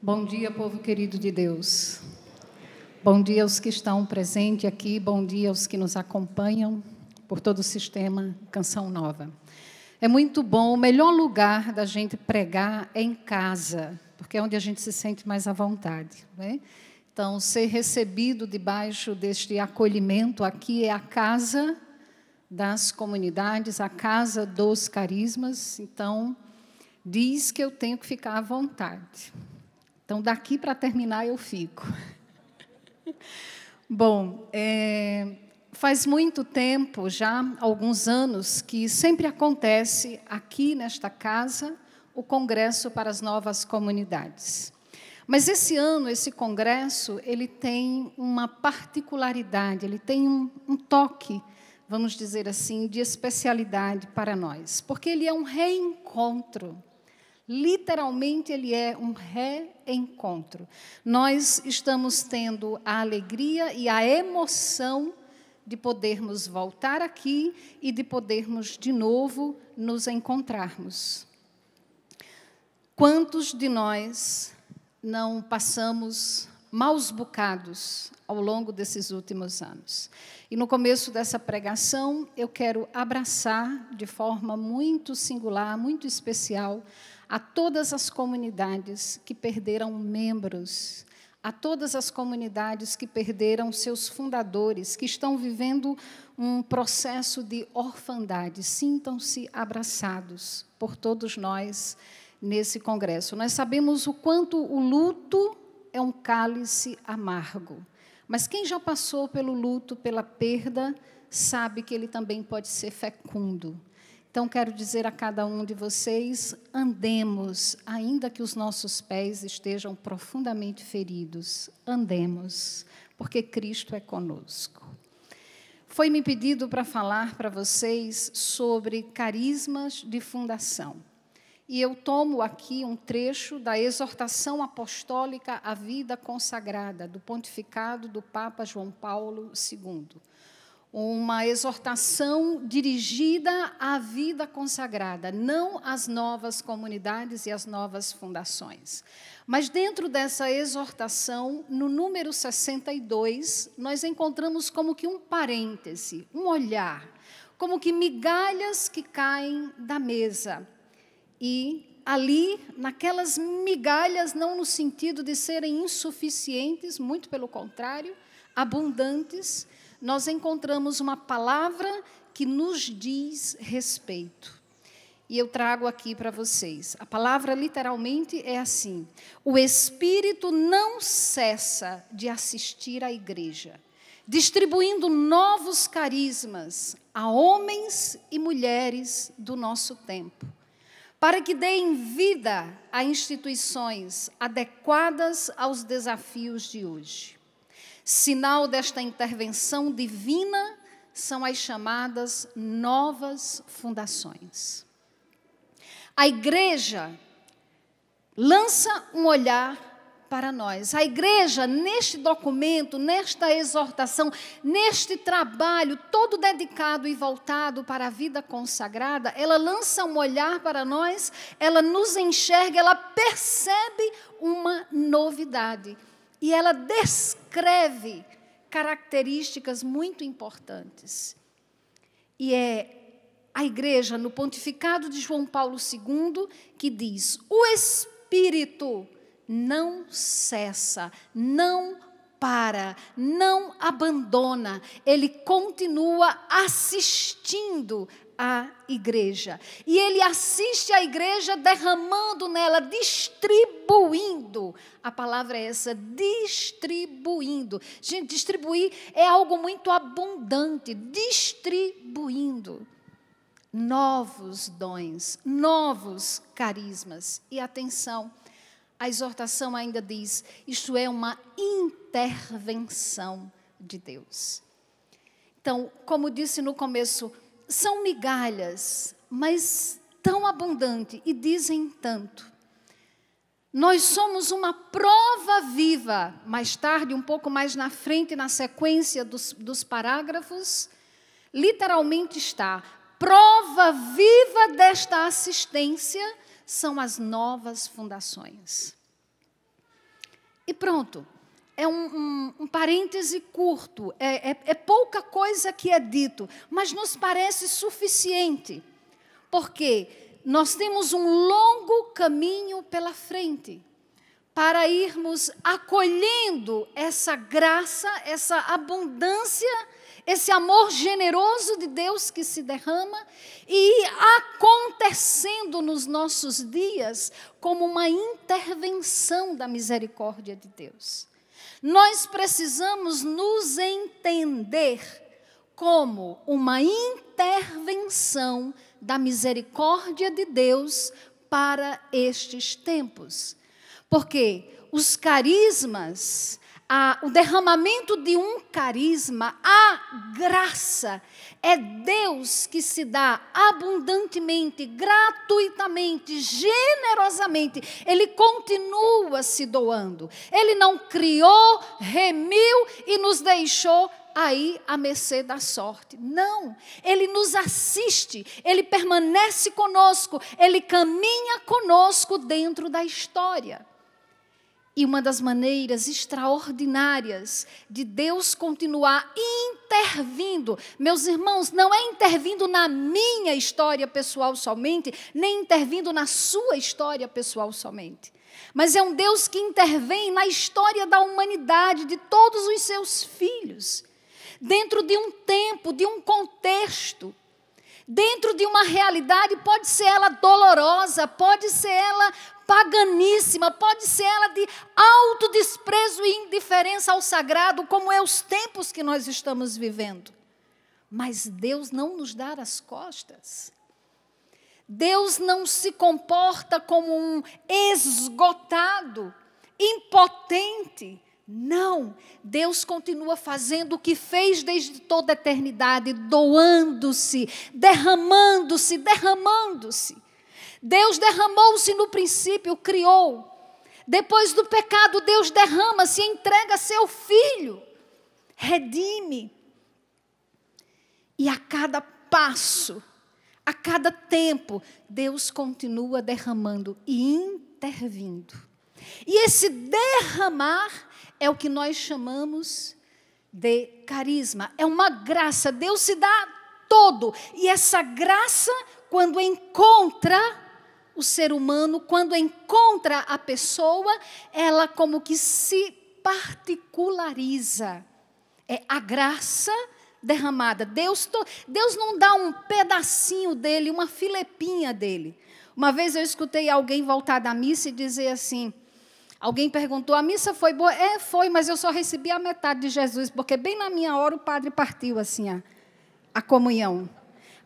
Bom dia, povo querido de Deus. Bom dia aos que estão presentes aqui, bom dia aos que nos acompanham por todo o sistema Canção Nova. É muito bom, o melhor lugar da gente pregar é em casa, porque é onde a gente se sente mais à vontade. Né? Então, ser recebido debaixo deste acolhimento aqui é a casa das comunidades, a casa dos carismas, então diz que eu tenho que ficar à vontade. Então, daqui para terminar, eu fico. Bom, é, faz muito tempo, já alguns anos, que sempre acontece aqui nesta casa o Congresso para as Novas Comunidades. Mas esse ano, esse congresso, ele tem uma particularidade, ele tem um, um toque vamos dizer assim, de especialidade para nós, porque ele é um reencontro. Literalmente, ele é um reencontro. Nós estamos tendo a alegria e a emoção de podermos voltar aqui e de podermos de novo nos encontrarmos. Quantos de nós não passamos maus bocados ao longo desses últimos anos? E no começo dessa pregação, eu quero abraçar de forma muito singular, muito especial, a todas as comunidades que perderam membros, a todas as comunidades que perderam seus fundadores, que estão vivendo um processo de orfandade. Sintam-se abraçados por todos nós nesse congresso. Nós sabemos o quanto o luto é um cálice amargo. Mas quem já passou pelo luto, pela perda, sabe que ele também pode ser fecundo. Então, quero dizer a cada um de vocês: andemos, ainda que os nossos pés estejam profundamente feridos, andemos, porque Cristo é conosco. Foi-me pedido para falar para vocês sobre carismas de fundação. E eu tomo aqui um trecho da exortação apostólica à vida consagrada, do pontificado do Papa João Paulo II. Uma exortação dirigida à vida consagrada, não às novas comunidades e às novas fundações. Mas dentro dessa exortação, no número 62, nós encontramos como que um parêntese, um olhar, como que migalhas que caem da mesa e ali, naquelas migalhas, não no sentido de serem insuficientes, muito pelo contrário, abundantes, nós encontramos uma palavra que nos diz respeito. E eu trago aqui para vocês. A palavra literalmente é assim: o Espírito não cessa de assistir à igreja, distribuindo novos carismas a homens e mulheres do nosso tempo para que deem vida a instituições adequadas aos desafios de hoje. Sinal desta intervenção divina são as chamadas novas fundações. A igreja lança um olhar para nós. A igreja, neste documento, nesta exortação, neste trabalho todo dedicado e voltado para a vida consagrada, ela lança um olhar para nós, ela nos enxerga, ela percebe uma novidade e ela descreve características muito importantes. E é a igreja no pontificado de João Paulo II que diz: o Espírito não cessa, não para, não abandona, ele continua assistindo à igreja. E ele assiste à igreja derramando nela, distribuindo. A palavra é essa, distribuindo. Gente, distribuir é algo muito abundante, distribuindo novos dons, novos carismas. E atenção, a exortação ainda diz: isto é uma intervenção de Deus. Então, como disse no começo, são migalhas, mas tão abundante e dizem tanto. Nós somos uma prova viva. Mais tarde, um pouco mais na frente, na sequência dos, dos parágrafos, literalmente está: prova viva desta assistência são as novas fundações. E pronto. É um, um, um parêntese curto, é, é, é pouca coisa que é dito, mas nos parece suficiente, porque nós temos um longo caminho pela frente para irmos acolhendo essa graça, essa abundância esse amor generoso de Deus que se derrama e acontecendo nos nossos dias como uma intervenção da misericórdia de Deus. Nós precisamos nos entender como uma intervenção da misericórdia de Deus para estes tempos. Porque os carismas, a, o derramamento de um carisma, a graça, é Deus que se dá abundantemente, gratuitamente, generosamente. Ele continua se doando. Ele não criou, remiu e nos deixou aí à mercê da sorte. Não, ele nos assiste, ele permanece conosco, ele caminha conosco dentro da história. E uma das maneiras extraordinárias de Deus continuar intervindo, meus irmãos, não é intervindo na minha história pessoal somente, nem intervindo na sua história pessoal somente. Mas é um Deus que intervém na história da humanidade, de todos os seus filhos, dentro de um tempo, de um contexto, dentro de uma realidade, pode ser ela dolorosa, pode ser ela paganíssima, pode ser ela de alto desprezo e indiferença ao sagrado, como é os tempos que nós estamos vivendo. Mas Deus não nos dá as costas. Deus não se comporta como um esgotado, impotente. Não, Deus continua fazendo o que fez desde toda a eternidade, doando-se, derramando-se, derramando-se. Deus derramou-se no princípio, criou. Depois do pecado, Deus derrama-se e entrega seu filho, redime. E a cada passo, a cada tempo, Deus continua derramando e intervindo. E esse derramar é o que nós chamamos de carisma, é uma graça. Deus se dá todo, e essa graça, quando encontra o ser humano, quando encontra a pessoa, ela como que se particulariza. É a graça derramada. Deus, Deus não dá um pedacinho dele, uma filepinha dele. Uma vez eu escutei alguém voltar da missa e dizer assim: alguém perguntou, a missa foi boa? É, foi, mas eu só recebi a metade de Jesus, porque bem na minha hora o padre partiu assim a, a comunhão.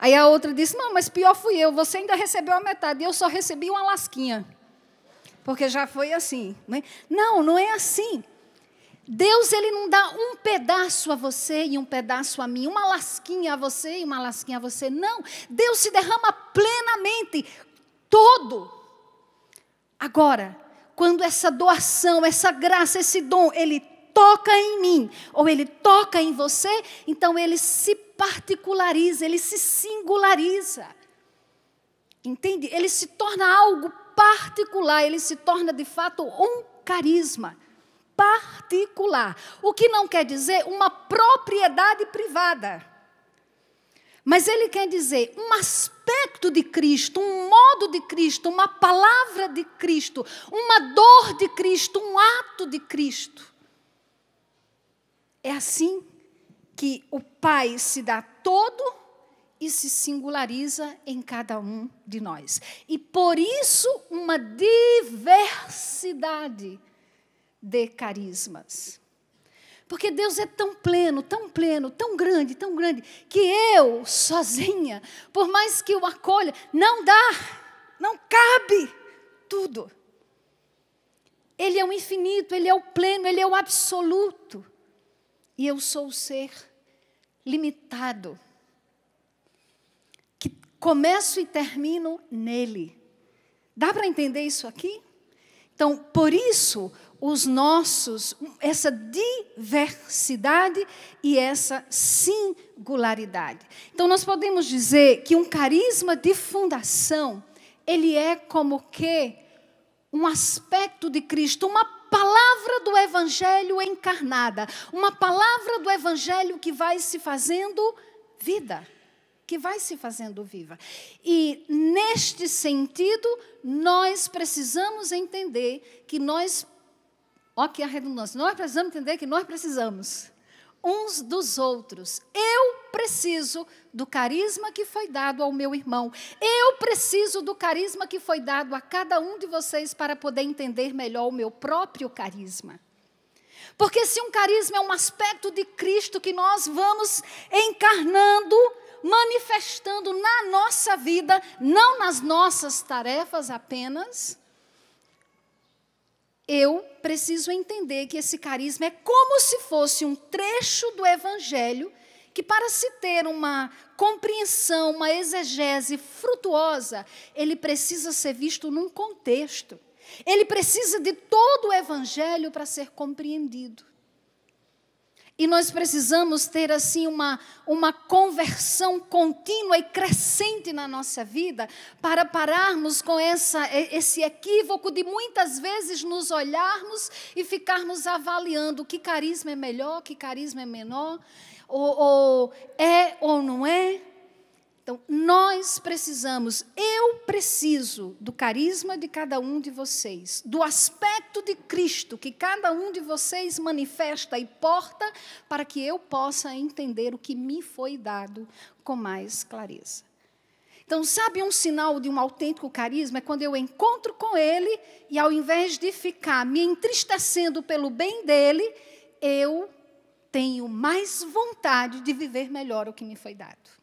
Aí a outra disse: Não, mas pior fui eu, você ainda recebeu a metade, eu só recebi uma lasquinha. Porque já foi assim. Né? Não, não é assim. Deus ele não dá um pedaço a você e um pedaço a mim, uma lasquinha a você e uma lasquinha a você. Não, Deus se derrama plenamente, todo. Agora, quando essa doação, essa graça, esse dom, ele toca em mim ou ele toca em você, então ele se particulariza, ele se singulariza. Entende? Ele se torna algo particular, ele se torna de fato um carisma particular. O que não quer dizer uma propriedade privada. Mas ele quer dizer um aspecto de Cristo, um modo de Cristo, uma palavra de Cristo, uma dor de Cristo, um ato de Cristo. É assim que o Pai se dá todo e se singulariza em cada um de nós. E por isso, uma diversidade de carismas. Porque Deus é tão pleno, tão pleno, tão grande, tão grande, que eu, sozinha, por mais que o acolha, não dá, não cabe tudo. Ele é o infinito, ele é o pleno, ele é o absoluto. E eu sou o ser limitado, que começo e termino nele. Dá para entender isso aqui? Então, por isso, os nossos, essa diversidade e essa singularidade. Então, nós podemos dizer que um carisma de fundação, ele é como que um aspecto de Cristo, uma palavra do Evangelho encarnada, uma palavra do Evangelho que vai se fazendo vida, que vai se fazendo viva. E neste sentido, nós precisamos entender que nós, ó, que a redundância, nós precisamos entender que nós precisamos uns dos outros. Eu preciso do carisma que foi dado ao meu irmão. Eu preciso do carisma que foi dado a cada um de vocês para poder entender melhor o meu próprio carisma. Porque se um carisma é um aspecto de Cristo que nós vamos encarnando, manifestando na nossa vida, não nas nossas tarefas apenas, eu preciso entender que esse carisma é como se fosse um trecho do Evangelho que, para se ter uma compreensão, uma exegese frutuosa, ele precisa ser visto num contexto. Ele precisa de todo o Evangelho para ser compreendido. E nós precisamos ter assim uma, uma conversão contínua e crescente na nossa vida para pararmos com essa, esse equívoco de muitas vezes nos olharmos e ficarmos avaliando que carisma é melhor, que carisma é menor, ou, ou é ou não é. Então, nós precisamos, eu preciso do carisma de cada um de vocês, do aspecto de Cristo que cada um de vocês manifesta e porta, para que eu possa entender o que me foi dado com mais clareza. Então, sabe um sinal de um autêntico carisma é quando eu encontro com ele e ao invés de ficar me entristecendo pelo bem dele, eu tenho mais vontade de viver melhor o que me foi dado.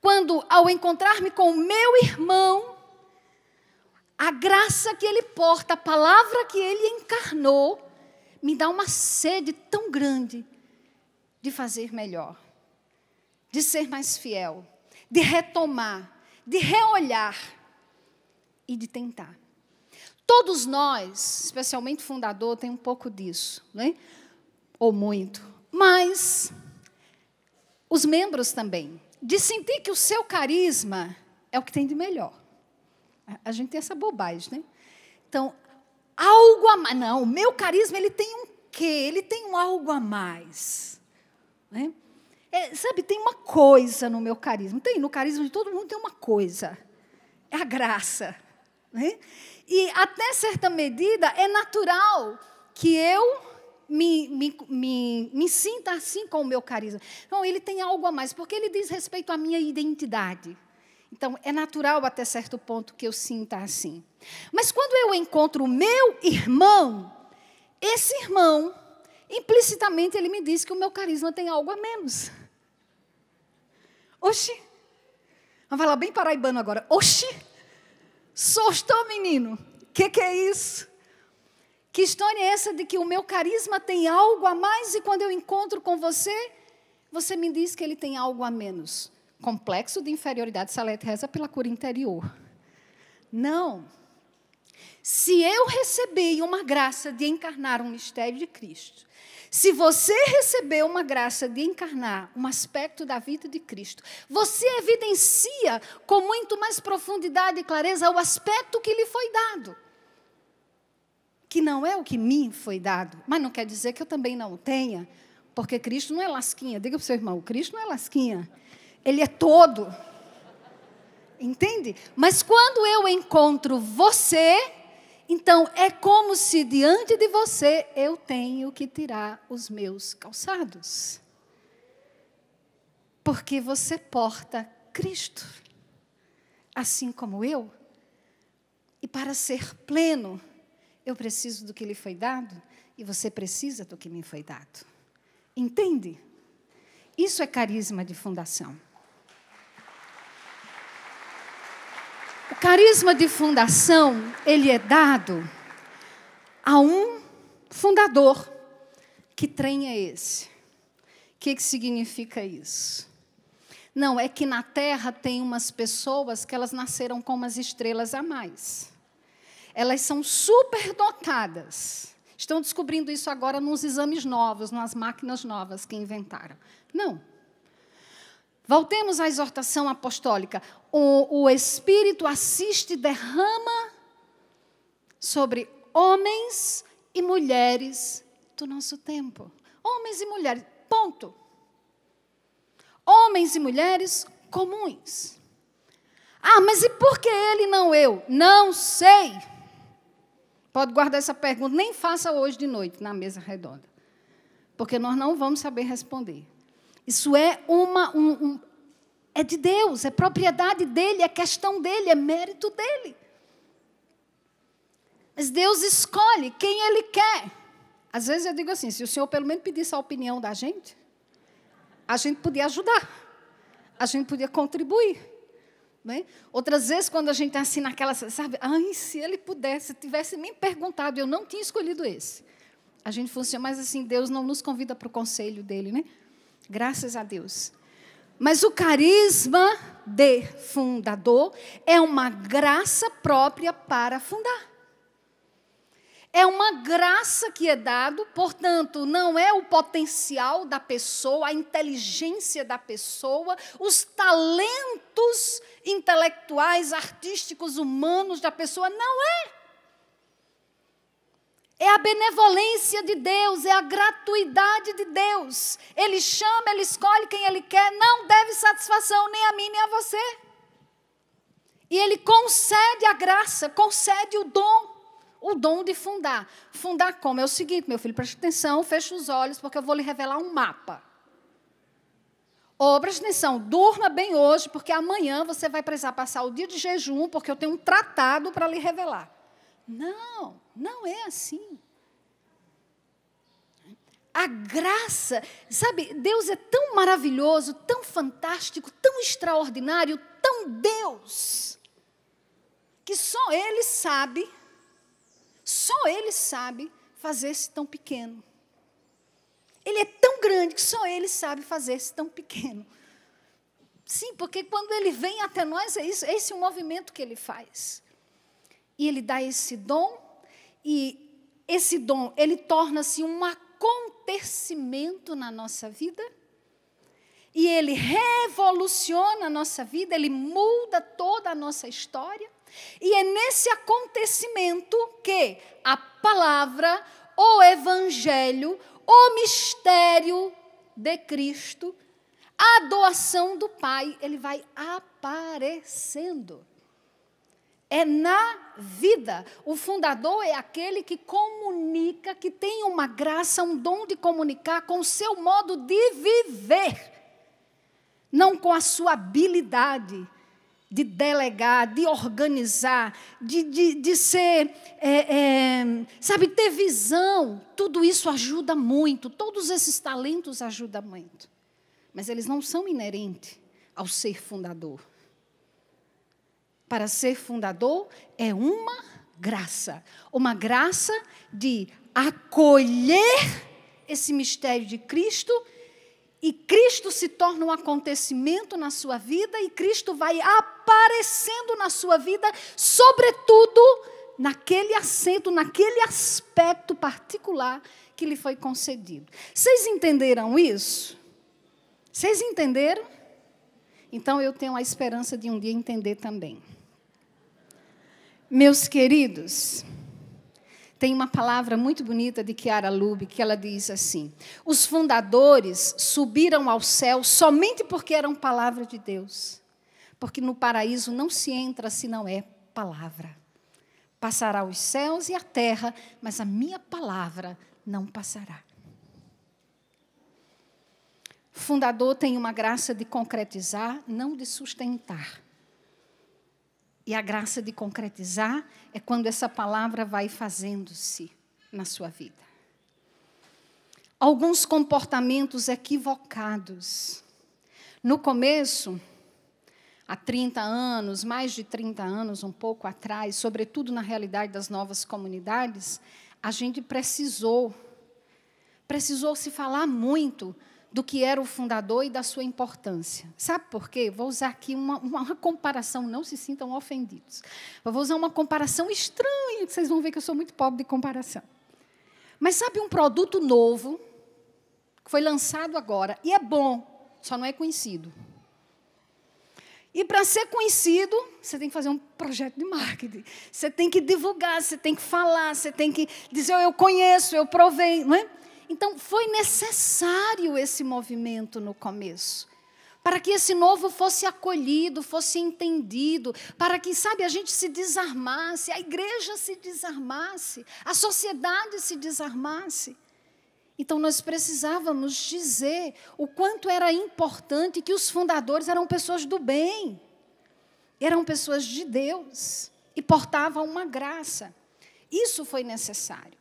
Quando, ao encontrar-me com o meu irmão, a graça que ele porta, a palavra que ele encarnou, me dá uma sede tão grande de fazer melhor, de ser mais fiel, de retomar, de reolhar e de tentar. Todos nós, especialmente o fundador, tem um pouco disso, né? ou muito, mas os membros também de sentir que o seu carisma é o que tem de melhor. A gente tem essa bobagem, né? Então, algo a mais. Não, o meu carisma ele tem um quê? Ele tem um algo a mais. Né? É, sabe, tem uma coisa no meu carisma. Tem, no carisma de todo mundo tem uma coisa. É a graça. Né? E até certa medida é natural que eu me, me, me, me sinta assim com o meu carisma. Não, ele tem algo a mais, porque ele diz respeito à minha identidade. Então, é natural até certo ponto que eu sinta assim. Mas quando eu encontro o meu irmão, esse irmão, implicitamente ele me diz que o meu carisma tem algo a menos. Oxi. Vamos falar bem paraibano agora. Oxi. Sostou, menino. Que que é isso? Que história é essa de que o meu carisma tem algo a mais e quando eu encontro com você, você me diz que ele tem algo a menos? Complexo de inferioridade, Salete reza pela cura interior. Não. Se eu recebi uma graça de encarnar um mistério de Cristo, se você recebeu uma graça de encarnar um aspecto da vida de Cristo, você evidencia com muito mais profundidade e clareza o aspecto que lhe foi dado que não é o que me foi dado, mas não quer dizer que eu também não o tenha, porque Cristo não é lasquinha. Diga para o seu irmão, Cristo não é lasquinha. Ele é todo. Entende? Mas quando eu encontro você, então é como se diante de você eu tenho que tirar os meus calçados. Porque você porta Cristo, assim como eu. E para ser pleno, eu preciso do que lhe foi dado e você precisa do que me foi dado. Entende? Isso é carisma de fundação. O carisma de fundação, ele é dado a um fundador. Que trem é esse? O que, que significa isso? Não, é que na Terra tem umas pessoas que elas nasceram com umas estrelas a mais elas são superdotadas. Estão descobrindo isso agora nos exames novos, nas máquinas novas que inventaram. Não. Voltemos à exortação apostólica. O, o Espírito assiste e derrama sobre homens e mulheres do nosso tempo. Homens e mulheres, ponto. Homens e mulheres comuns. Ah, mas e por que ele não eu? Não sei. Pode guardar essa pergunta, nem faça hoje de noite na mesa redonda, porque nós não vamos saber responder. Isso é uma um, um, é de Deus, é propriedade dele, é questão dele, é mérito dele. Mas Deus escolhe quem ele quer. Às vezes eu digo assim, se o senhor pelo menos pedisse a opinião da gente, a gente podia ajudar, a gente podia contribuir. Né? Outras vezes, quando a gente está assim naquela, sabe, ai, se ele pudesse, tivesse me perguntado, eu não tinha escolhido esse. A gente funciona, mais assim, Deus não nos convida para o conselho dele, né? Graças a Deus. Mas o carisma de fundador é uma graça própria para fundar. É uma graça que é dado, portanto, não é o potencial da pessoa, a inteligência da pessoa, os talentos intelectuais, artísticos, humanos da pessoa, não é. É a benevolência de Deus, é a gratuidade de Deus. Ele chama, ele escolhe quem ele quer, não deve satisfação nem a mim nem a você. E ele concede a graça, concede o dom o dom de fundar. Fundar como? É o seguinte, meu filho, preste atenção, feche os olhos, porque eu vou lhe revelar um mapa. Ou, oh, preste atenção, durma bem hoje, porque amanhã você vai precisar passar o dia de jejum, porque eu tenho um tratado para lhe revelar. Não, não é assim. A graça, sabe, Deus é tão maravilhoso, tão fantástico, tão extraordinário, tão Deus, que só Ele sabe só Ele sabe fazer se tão pequeno. Ele é tão grande que só Ele sabe fazer se tão pequeno. Sim, porque quando Ele vem até nós, é isso, é esse o movimento que Ele faz. E Ele dá esse dom, e esse dom, ele torna-se um acontecimento na nossa vida, e ele revoluciona a nossa vida, ele muda toda a nossa história. E é nesse acontecimento que a palavra, o evangelho, o mistério de Cristo, a doação do Pai, ele vai aparecendo. É na vida. O fundador é aquele que comunica, que tem uma graça, um dom de comunicar com o seu modo de viver, não com a sua habilidade de delegar, de organizar, de, de, de ser, é, é, sabe, ter visão. Tudo isso ajuda muito, todos esses talentos ajudam muito. Mas eles não são inerentes ao ser fundador. Para ser fundador é uma graça, uma graça de acolher esse mistério de Cristo e Cristo se torna um acontecimento na sua vida, e Cristo vai aparecendo na sua vida, sobretudo naquele assento, naquele aspecto particular que lhe foi concedido. Vocês entenderam isso? Vocês entenderam? Então eu tenho a esperança de um dia entender também. Meus queridos, tem uma palavra muito bonita de Kiara Lube, que ela diz assim: Os fundadores subiram ao céu somente porque eram palavra de Deus. Porque no paraíso não se entra se não é palavra. Passará os céus e a terra, mas a minha palavra não passará. fundador tem uma graça de concretizar, não de sustentar. E a graça de concretizar é quando essa palavra vai fazendo-se na sua vida. Alguns comportamentos equivocados. No começo, há 30 anos, mais de 30 anos, um pouco atrás, sobretudo na realidade das novas comunidades, a gente precisou, precisou se falar muito do que era o fundador e da sua importância. Sabe por quê? Vou usar aqui uma, uma comparação, não se sintam ofendidos. Eu vou usar uma comparação estranha, que vocês vão ver que eu sou muito pobre de comparação. Mas sabe um produto novo, que foi lançado agora, e é bom, só não é conhecido. E para ser conhecido, você tem que fazer um projeto de marketing. Você tem que divulgar, você tem que falar, você tem que dizer, eu conheço, eu provei, não é? Então, foi necessário esse movimento no começo. Para que esse novo fosse acolhido, fosse entendido, para que, sabe, a gente se desarmasse, a igreja se desarmasse, a sociedade se desarmasse. Então, nós precisávamos dizer o quanto era importante que os fundadores eram pessoas do bem, eram pessoas de Deus e portavam uma graça. Isso foi necessário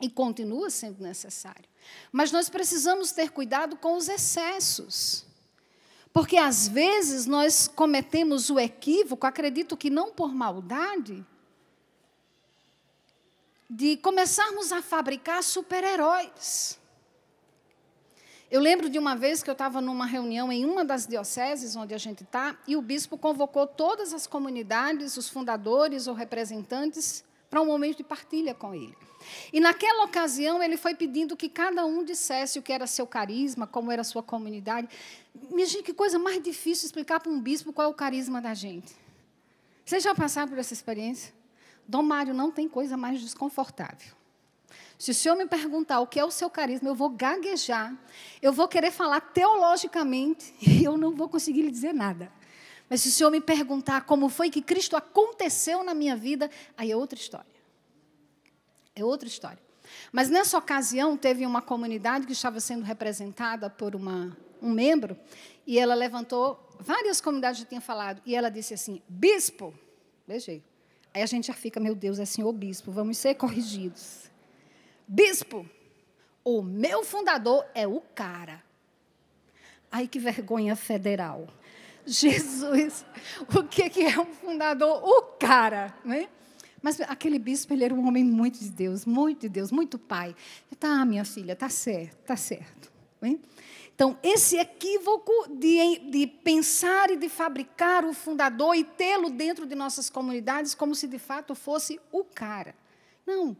e continua sendo necessário. Mas nós precisamos ter cuidado com os excessos. Porque às vezes nós cometemos o equívoco, acredito que não por maldade, de começarmos a fabricar super-heróis. Eu lembro de uma vez que eu estava numa reunião em uma das dioceses onde a gente está, e o bispo convocou todas as comunidades, os fundadores ou representantes para um momento de partilha com ele. E naquela ocasião ele foi pedindo que cada um dissesse o que era seu carisma, como era sua comunidade. Minha gente, que coisa mais difícil explicar para um bispo qual é o carisma da gente. Vocês já passaram por essa experiência? Dom Mário não tem coisa mais desconfortável. Se o senhor me perguntar o que é o seu carisma, eu vou gaguejar, eu vou querer falar teologicamente e eu não vou conseguir lhe dizer nada. Mas se o Senhor me perguntar como foi que Cristo aconteceu na minha vida, aí é outra história. É outra história. Mas nessa ocasião, teve uma comunidade que estava sendo representada por uma, um membro, e ela levantou, várias comunidades já tinham falado, e ela disse assim: Bispo, beijei. Aí a gente já fica, meu Deus, é senhor bispo, vamos ser corrigidos. Bispo, o meu fundador é o cara. Ai, que vergonha federal. Jesus, o que, é um fundador? O cara, né? Mas aquele bispo, ele era um homem muito de Deus, muito de Deus, muito pai. Tá, minha filha, tá certo, tá certo. Né? Então, esse equívoco de, de, pensar e de fabricar o fundador e tê-lo dentro de nossas comunidades como se de fato fosse o cara. Não.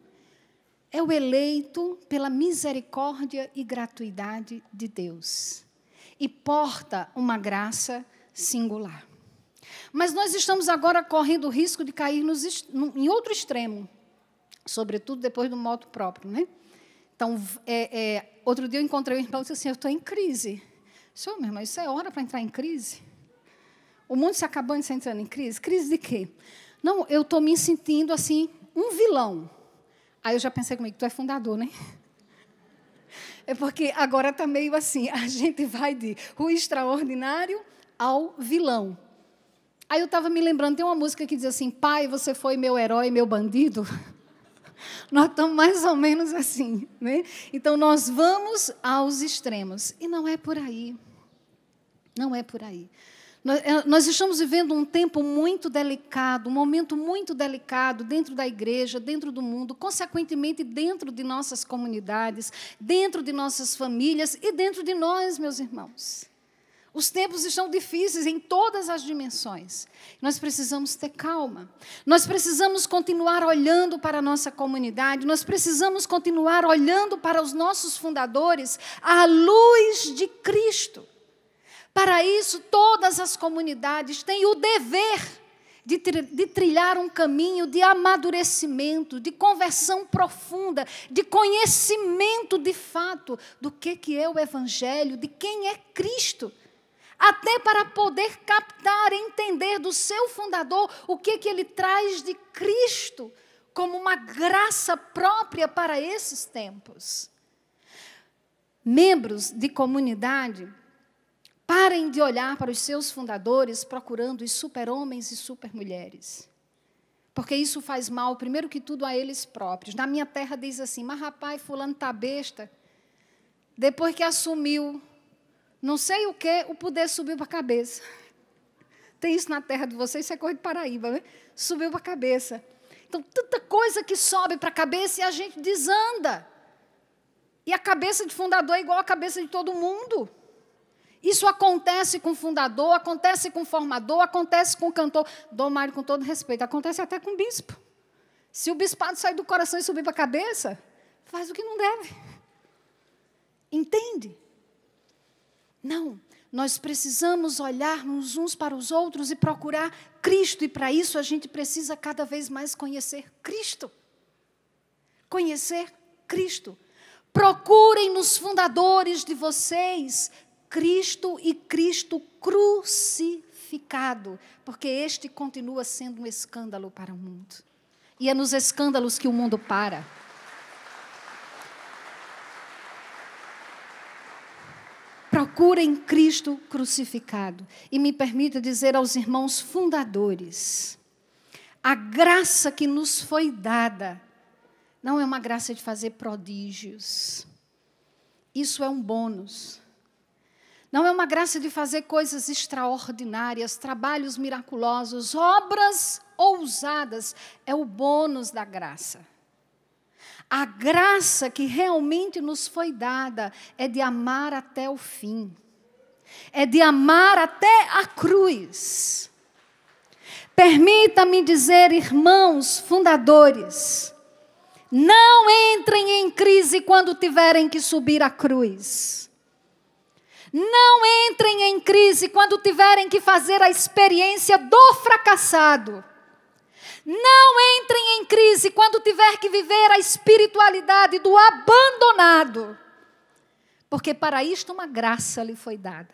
É o eleito pela misericórdia e gratuidade de Deus. E porta uma graça singular. Mas nós estamos agora correndo o risco de cair nos, em outro extremo, sobretudo depois do moto próprio, né? Então, é, é, outro dia eu encontrei um irmão e disse assim: Eu estou em crise. Senhor, meu irmão, isso é hora para entrar em crise? O mundo se acabando e se entrando em crise? Crise de quê? Não, eu estou me sentindo assim, um vilão. Aí eu já pensei comigo: Tu é fundador, né? É porque agora está meio assim: a gente vai de o extraordinário ao vilão. Aí eu estava me lembrando, tem uma música que diz assim: Pai, você foi meu herói, meu bandido. nós estamos mais ou menos assim, né? Então nós vamos aos extremos. E não é por aí. Não é por aí. Eh, nós estamos vivendo um tempo muito delicado, um momento muito delicado dentro da igreja, dentro do mundo, consequentemente dentro de nossas comunidades, dentro de nossas famílias e dentro de nós, meus irmãos. Os tempos estão difíceis em todas as dimensões. Nós precisamos ter calma. Nós precisamos continuar olhando para a nossa comunidade, nós precisamos continuar olhando para os nossos fundadores à luz de Cristo. Para isso, todas as comunidades têm o dever de, de, trilhar um caminho de amadurecimento, de conversão profunda, de conhecimento de fato do que, que é o Evangelho, de quem é Cristo até para poder captar, entender do seu fundador o que, que ele traz de Cristo como uma graça própria para esses tempos. Membros de comunidade, parem de olhar para os seus fundadores procurando os super-homens e super-mulheres. Porque isso faz mal, primeiro que tudo, a eles próprios. Na minha terra diz assim: mas rapaz, fulano está besta. Depois que assumiu não sei o que, o poder subiu para a cabeça. Tem isso na terra de vocês, isso é coisa de Paraíba, né? Subiu para a cabeça. Então, tanta coisa que sobe para a cabeça e a gente desanda. E a cabeça de fundador é igual a cabeça de todo mundo. Isso acontece com fundador, acontece com formador, acontece com cantor. Dom Mário, com todo respeito, acontece até com bispo. Se o bispado sair do coração e subir para a cabeça, faz o que não deve. Entende? Não, nós precisamos olharmos uns para os outros e procurar Cristo, e para isso a gente precisa cada vez mais conhecer Cristo. Conhecer Cristo. Procurem nos fundadores de vocês Cristo e Cristo crucificado, porque este continua sendo um escândalo para o mundo. E é nos escândalos que o mundo para. procura em Cristo crucificado. E me permita dizer aos irmãos fundadores: a graça que nos foi dada não é uma graça de fazer prodígios. Isso é um bônus. Não é uma graça de fazer coisas extraordinárias, trabalhos miraculosos, obras ousadas. É o bônus da graça. A graça que realmente nos foi dada é de amar até o fim, é de amar até a cruz. Permita-me dizer, irmãos fundadores, não entrem em crise quando tiverem que subir a cruz. Não entrem em crise quando tiverem que fazer a experiência do fracassado. Não entrem em crise quando tiver que viver a espiritualidade do abandonado, porque para isto uma graça lhe foi dada.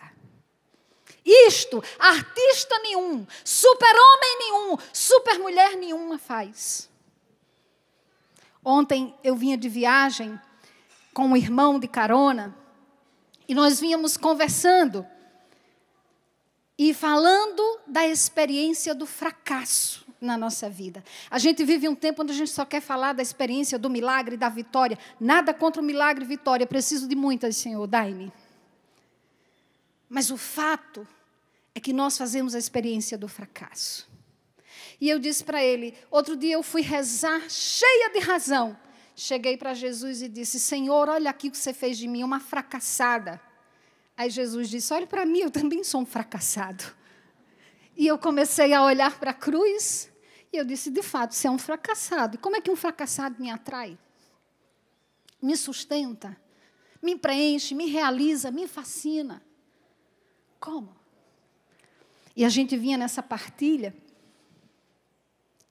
Isto artista nenhum, super-homem nenhum, super-mulher nenhuma faz. Ontem eu vinha de viagem com um irmão de carona e nós vínhamos conversando e falando da experiência do fracasso na nossa vida. A gente vive um tempo onde a gente só quer falar da experiência, do milagre, da vitória. Nada contra o milagre e vitória. Preciso de muitas, Senhor, dai-me. Mas o fato é que nós fazemos a experiência do fracasso. E eu disse para ele: outro dia eu fui rezar, cheia de razão. Cheguei para Jesus e disse: Senhor, olha aqui o que você fez de mim, uma fracassada. Aí Jesus disse: Olha para mim, eu também sou um fracassado. E eu comecei a olhar para a cruz e eu disse: de fato, você é um fracassado. E como é que um fracassado me atrai? Me sustenta? Me preenche? Me realiza? Me fascina? Como? E a gente vinha nessa partilha.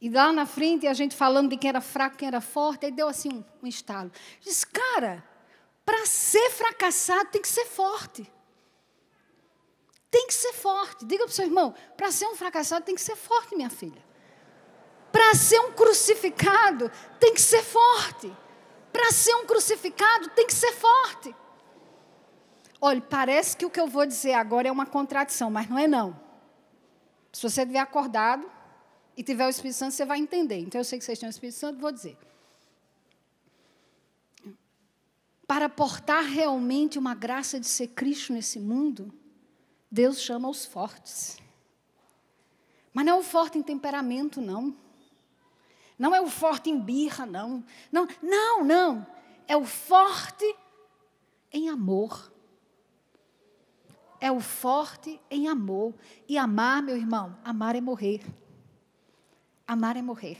E lá na frente, a gente falando de quem era fraco, quem era forte, aí deu assim um, um estalo. Diz, cara, para ser fracassado tem que ser forte. Tem que ser forte. Diga para o seu irmão, para ser um fracassado tem que ser forte, minha filha. Para ser um crucificado, tem que ser forte. Para ser um crucificado, tem que ser forte. Olha, parece que o que eu vou dizer agora é uma contradição, mas não é não. Se você estiver acordado e tiver o Espírito Santo, você vai entender. Então eu sei que vocês têm o Espírito Santo, vou dizer. Para portar realmente uma graça de ser Cristo nesse mundo, Deus chama os fortes. Mas não é o forte em temperamento, não. Não é o forte em birra, não. Não, não, não. É o forte em amor. É o forte em amor. E amar, meu irmão, amar é morrer. Amar é morrer.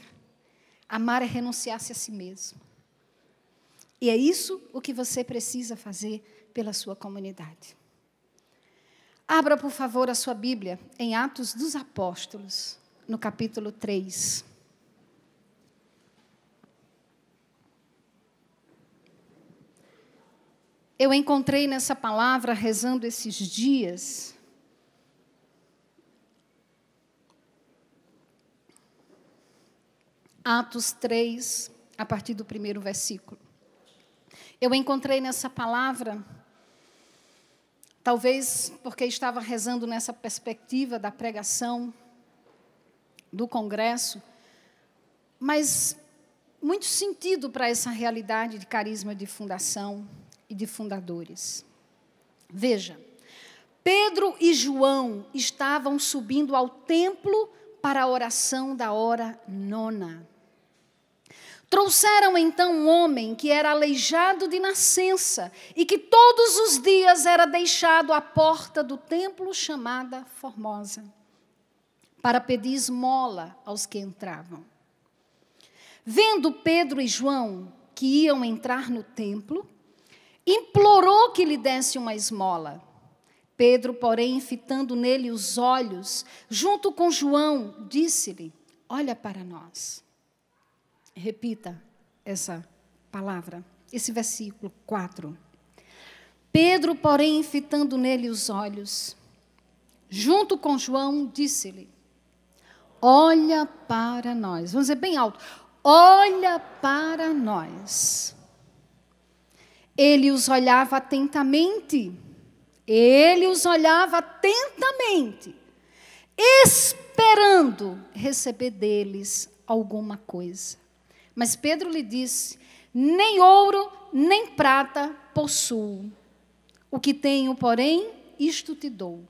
Amar é renunciar-se a si mesmo. E é isso o que você precisa fazer pela sua comunidade. Abra, por favor, a sua Bíblia em Atos dos Apóstolos, no capítulo 3. eu encontrei nessa palavra, rezando esses dias, Atos 3, a partir do primeiro versículo. Eu encontrei nessa palavra, talvez porque estava rezando nessa perspectiva da pregação, do congresso, mas muito sentido para essa realidade de carisma de fundação e de fundadores. Veja, Pedro e João estavam subindo ao templo para a oração da hora nona. Trouxeram então um homem que era aleijado de nascença e que todos os dias era deixado à porta do templo chamada Formosa, para pedir esmola aos que entravam. Vendo Pedro e João que iam entrar no templo, implorou que lhe desse uma esmola. Pedro, porém, fitando nele os olhos, junto com João, disse-lhe: Olha para nós. Repita essa palavra, esse versículo 4. Pedro, porém, fitando nele os olhos, junto com João, disse-lhe: Olha para nós. Vamos dizer bem alto: Olha para nós. Ele os olhava atentamente. Ele os olhava atentamente, esperando receber deles alguma coisa. Mas Pedro lhe disse: Nem ouro, nem prata possuo. O que tenho, porém, isto te dou.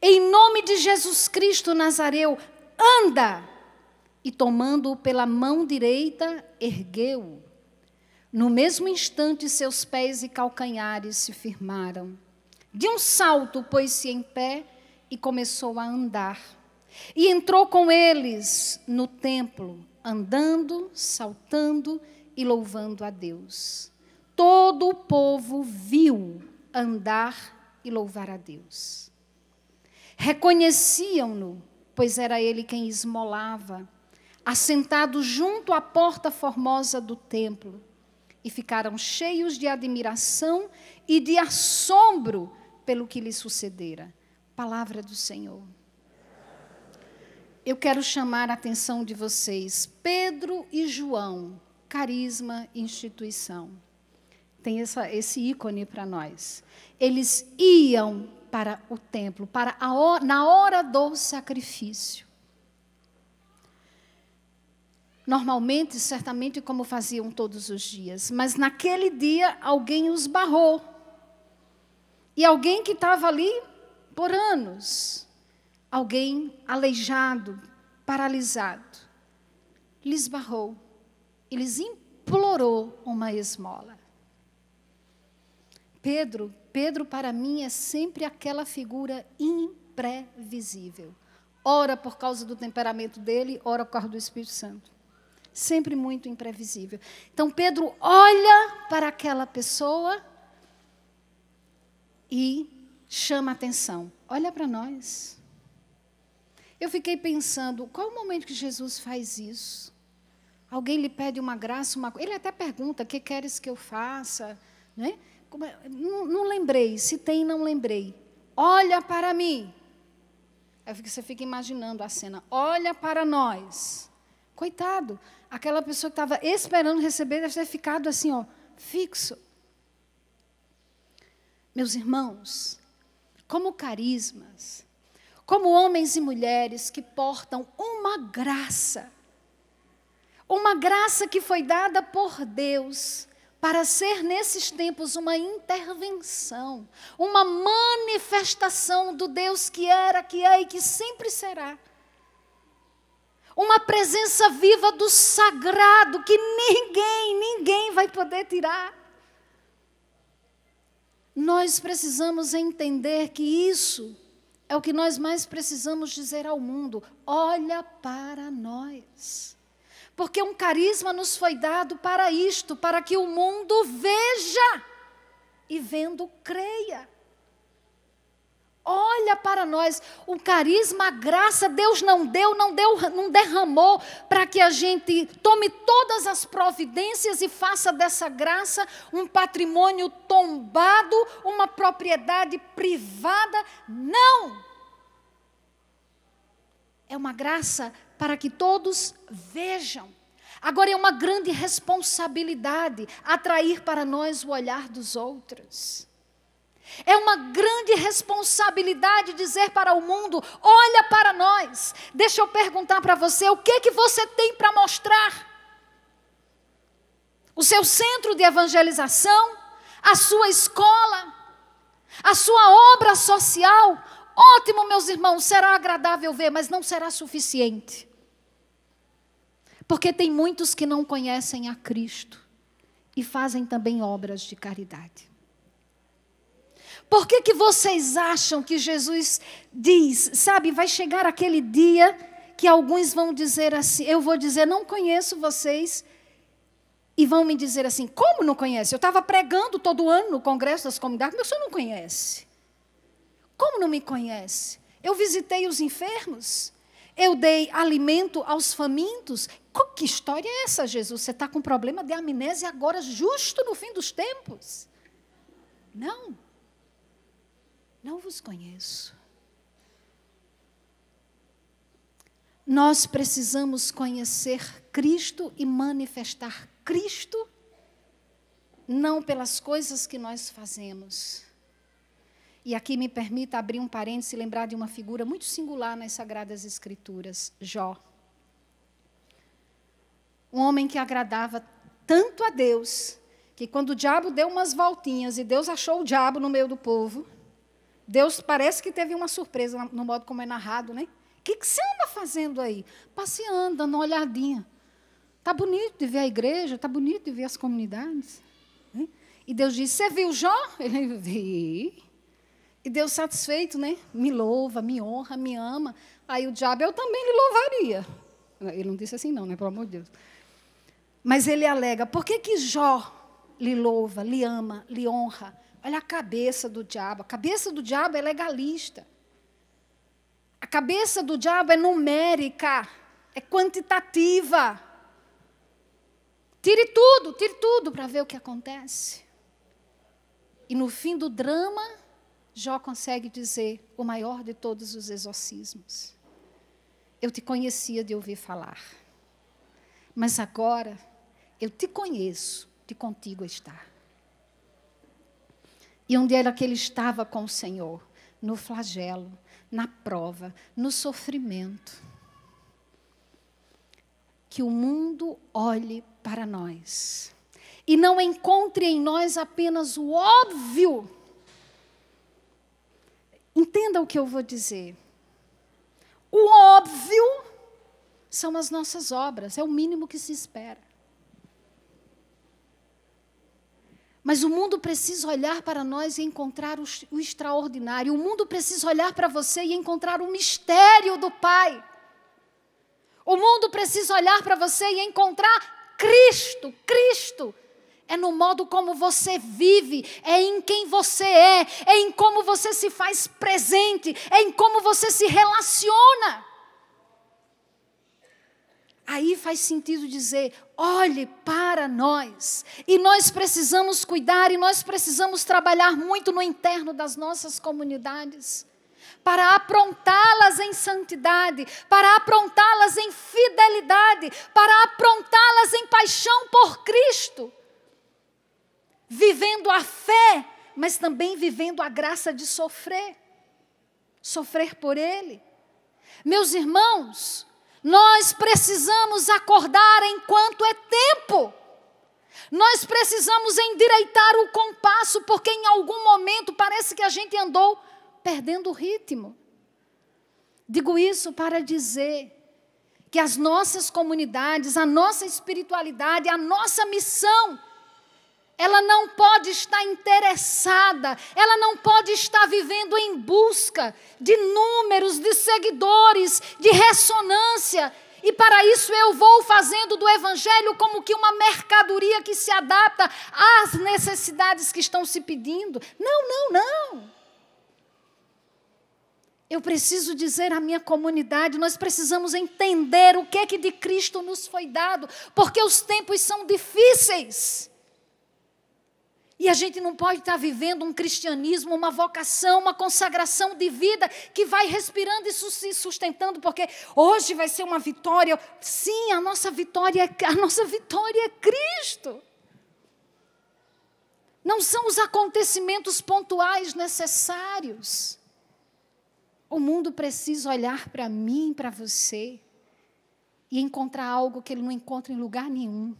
Em nome de Jesus Cristo Nazareu, anda! E tomando-o pela mão direita, ergueu-o. No mesmo instante, seus pés e calcanhares se firmaram. De um salto, pôs-se em pé e começou a andar. E entrou com eles no templo, andando, saltando e louvando a Deus. Todo o povo viu andar e louvar a Deus. Reconheciam-no, pois era ele quem esmolava, assentado junto à porta formosa do templo e ficaram cheios de admiração e de assombro pelo que lhe sucedera. Palavra do Senhor. Eu quero chamar a atenção de vocês, Pedro e João, carisma, instituição. Tem essa, esse ícone para nós. Eles iam para o templo, para a, na hora do sacrifício normalmente, certamente, como faziam todos os dias. Mas naquele dia alguém os barrou. E alguém que estava ali por anos, alguém aleijado, paralisado, lhes barrou e lhes implorou uma esmola. Pedro, Pedro para mim é sempre aquela figura imprevisível. Ora por causa do temperamento dele, ora por causa do Espírito Santo sempre muito imprevisível. Então Pedro olha para aquela pessoa e chama atenção. Olha para nós. Eu fiquei pensando, qual o momento que Jesus faz isso? Alguém lhe pede uma graça, uma Ele até pergunta: "Que queres que eu faça?", né? É? Não, não lembrei, se tem, não lembrei. Olha para mim. Aí você fica imaginando a cena. Olha para nós. Coitado, aquela pessoa que estava esperando receber deve ter ficado assim, ó, fixo. Meus irmãos, como carismas, como homens e mulheres que portam uma graça, uma graça que foi dada por Deus para ser nesses tempos uma intervenção, uma manifestação do Deus que era, que é e que sempre será uma presença viva do sagrado que ninguém, ninguém vai poder tirar. Nós precisamos entender que isso é o que nós mais precisamos dizer ao mundo: olha para nós. Porque um carisma nos foi dado para isto, para que o mundo veja e vendo creia olha para nós. O carisma, a graça, Deus não deu, não deu, não derramou para que a gente tome todas as providências e faça dessa graça um patrimônio tombado, uma propriedade privada. Não! É uma graça para que todos vejam. Agora é uma grande responsabilidade atrair para nós o olhar dos outros. É uma grande responsabilidade dizer para o mundo: olha para nós. Deixa eu perguntar para você: o que é que você tem para mostrar? O seu centro de evangelização, a sua escola, a sua obra social. Ótimo, meus irmãos, será agradável ver, mas não será suficiente. Porque tem muitos que não conhecem a Cristo e fazem também obras de caridade. Por que, que vocês acham que Jesus diz, sabe, vai chegar aquele dia que alguns vão dizer assim, eu vou dizer, não conheço vocês, e vão me dizer assim, como não conhece? Eu estava pregando todo ano no Congresso das Comunidades, mas o senhor não conhece. Como não me conhece? Eu visitei os enfermos, eu dei alimento aos famintos. Que história é essa, Jesus? Você está com problema de amnésia agora, justo no fim dos tempos? Não. Não vos conheço. Nós precisamos conhecer Cristo e manifestar Cristo, não pelas coisas que nós fazemos. E aqui me permita abrir um parênteses e lembrar de uma figura muito singular nas Sagradas Escrituras: Jó. Um homem que agradava tanto a Deus, que quando o diabo deu umas voltinhas e Deus achou o diabo no meio do povo, Deus parece que teve uma surpresa no modo como é narrado, né? O que, que você anda fazendo aí? Passeando, dando uma olhadinha. Está bonito de ver a igreja, está bonito de ver as comunidades. Né? E Deus diz: Você viu Jó? Ele vi. E Deus satisfeito, né? Me louva, me honra, me ama. Aí o diabo, eu também lhe louvaria. Ele não disse assim, não, né? Pelo amor de Deus. Mas ele alega: por que, que Jó lhe louva, lhe ama, lhe honra? Olha a cabeça do diabo. A cabeça do diabo é legalista. A cabeça do diabo é numérica, é quantitativa. Tire tudo, tire tudo para ver o que acontece. E no fim do drama, Jó consegue dizer o maior de todos os exorcismos. Eu te conhecia de ouvir falar, mas agora eu te conheço de contigo estar. E onde era que ele estava com o Senhor? No flagelo, na prova, no sofrimento. Que o mundo olhe para nós e não encontre em nós apenas o óbvio. Entenda o que eu vou dizer. O óbvio são as nossas obras, é o mínimo que se espera. Mas o mundo precisa olhar para nós e encontrar o, extraordinário. O mundo precisa olhar para você e encontrar o mistério do Pai. O mundo precisa olhar para você e encontrar Cristo, Cristo. É no modo como você vive, é em quem você é, é em como você se faz presente, é em como você se relaciona. Aí faz sentido dizer: olhe para nós. E nós precisamos cuidar e nós precisamos trabalhar muito no interno das nossas comunidades para aprontá-las em santidade, para aprontá-las em fidelidade, para aprontá-las em paixão por Cristo. Vivendo a fé, mas também vivendo a graça de sofrer, sofrer por Ele. Meus irmãos, nós precisamos acordar enquanto é tempo. Nós precisamos endireitar o compasso, porque em algum momento parece que a gente andou perdendo o ritmo. Digo isso para dizer que as nossas comunidades, a nossa espiritualidade, a nossa missão ela não pode estar interessada, ela não pode estar vivendo em busca de números, de seguidores, de ressonância. E para isso eu vou fazendo do Evangelho como que uma mercadoria que se adapta às necessidades que estão se pedindo. Não, não, não. Eu preciso dizer à minha comunidade, nós precisamos entender o que é que de Cristo nos foi dado, porque os tempos são difíceis. E a gente não pode estar vivendo um cristianismo, uma vocação, uma consagração de vida que vai respirando e se sustentando, porque hoje vai ser uma vitória. Sim, a nossa vitória, é, a nossa vitória é Cristo. Não são os acontecimentos pontuais necessários. O mundo precisa olhar para mim, para você, e encontrar algo que ele não encontra em lugar nenhum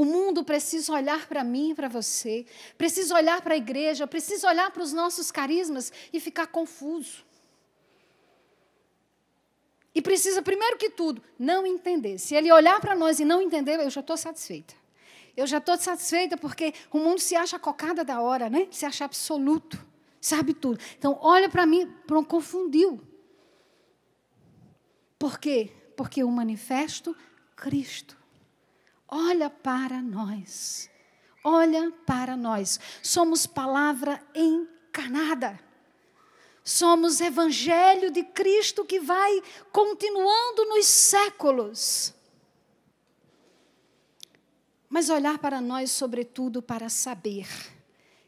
o mundo precisa olhar para mim e para você, precisa olhar para a igreja, precisa olhar para os nossos carismas e ficar confuso. E precisa, primeiro que tudo, não entender. Se ele olhar para nós e não entender, eu já estou satisfeita. Eu já estou satisfeita porque o mundo se acha cocada da hora, né? Se acha absoluto, sabe tudo. Então, olha para mim, pronto, confundiu. Por quê? Porque eu manifesto Cristo. Olha para nós. Olha para nós. Somos palavra encarnada. Somos evangelho de Cristo que vai continuando nos séculos. Mas olhar para nós, sobretudo, para saber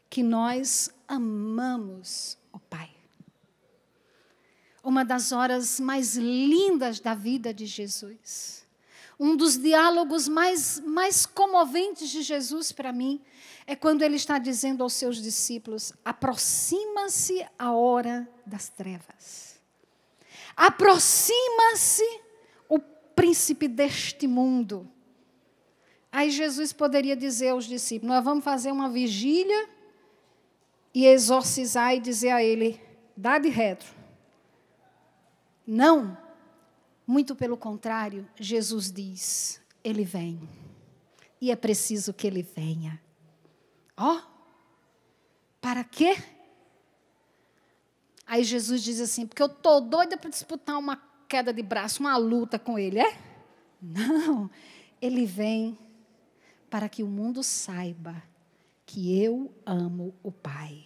que nós amamos o Pai. Uma das horas mais lindas da vida de Jesus um dos diálogos mais, mais comoventes de Jesus para mim é quando ele está dizendo aos seus discípulos: aproxima-se a hora das trevas. Aproxima-se o príncipe deste mundo. Aí Jesus poderia dizer aos discípulos: Nós vamos fazer uma vigília e exorcizar e dizer a ele: dá de retro. Não, muito pelo contrário, Jesus diz: Ele vem. E é preciso que ele venha. Ó, oh, para quê? Aí Jesus diz assim: porque eu estou doida para disputar uma queda de braço, uma luta com ele, é? Não, ele vem para que o mundo saiba que eu amo o Pai.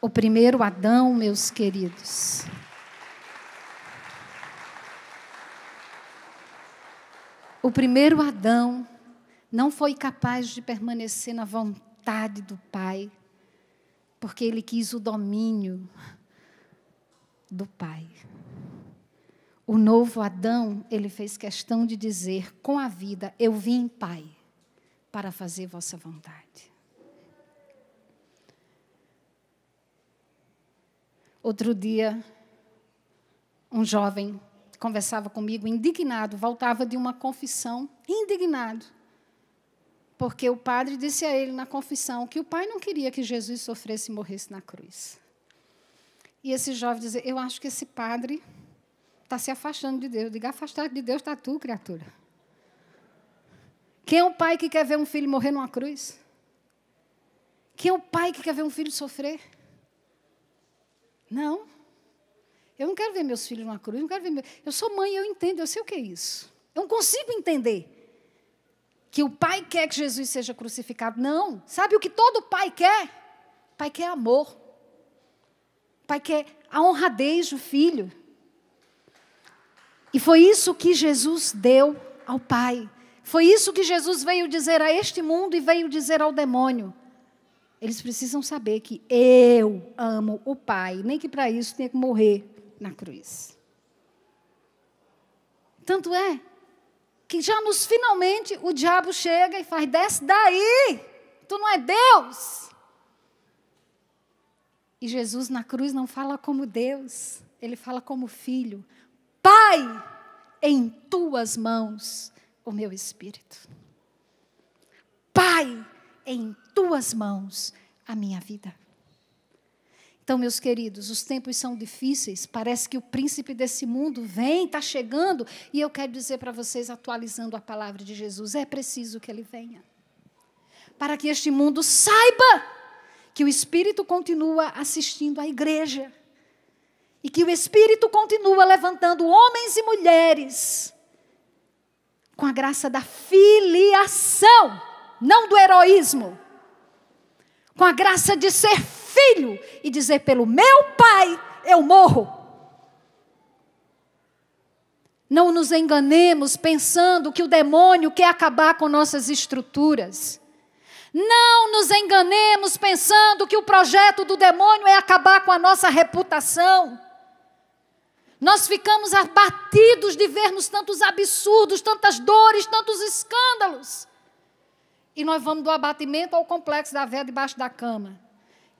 O primeiro Adão, meus queridos, o primeiro Adão não foi capaz de permanecer na vontade do Pai, porque ele quis o domínio do Pai. O novo Adão, ele fez questão de dizer com a vida: Eu vim, Pai, para fazer vossa vontade. Outro dia, um jovem conversava comigo indignado, voltava de uma confissão indignado. Porque o padre disse a ele na confissão que o pai não queria que Jesus sofresse e morresse na cruz. E esse jovem dizia: Eu acho que esse padre está se afastando de Deus. Diga: Afastar de Deus está tu, criatura. Quem é o pai que quer ver um filho morrer numa cruz? Quem é o pai que quer ver um filho sofrer? Não. Eu não quero ver meus filhos numa cruz, eu não quero ver meu... Eu sou mãe, eu entendo, eu sei o que é isso. Eu não consigo entender que o pai quer que Jesus seja crucificado. Não. Sabe o que todo pai quer? O pai quer amor. O pai quer a honradez do filho. E foi isso que Jesus deu ao pai. Foi isso que Jesus veio dizer a este mundo e veio dizer ao demônio. Eles precisam saber que eu amo o pai, nem que para isso tenha que morrer na cruz. Tanto é que já nos finalmente o diabo chega e faz: desce daí, tu não é Deus. E Jesus na cruz não fala como Deus, ele fala como filho: Pai, em tuas mãos o meu espírito. Pai, em tuas mãos a minha vida. Então, meus queridos, os tempos são difíceis, parece que o príncipe desse mundo vem, está chegando, e eu quero dizer para vocês, atualizando a palavra de Jesus, é preciso que ele venha. Para que este mundo saiba que o Espírito continua assistindo à igreja e que o Espírito continua levantando homens e mulheres com a graça da filiação, não do heroísmo, com a graça de ser filho e dizer: pelo meu pai eu morro. Não nos enganemos pensando que o demônio quer acabar com nossas estruturas. Não nos enganemos pensando que o projeto do demônio é acabar com a nossa reputação. Nós ficamos abatidos de vermos tantos absurdos, tantas dores, tantos escândalos. E nós vamos do abatimento ao complexo da véia debaixo da cama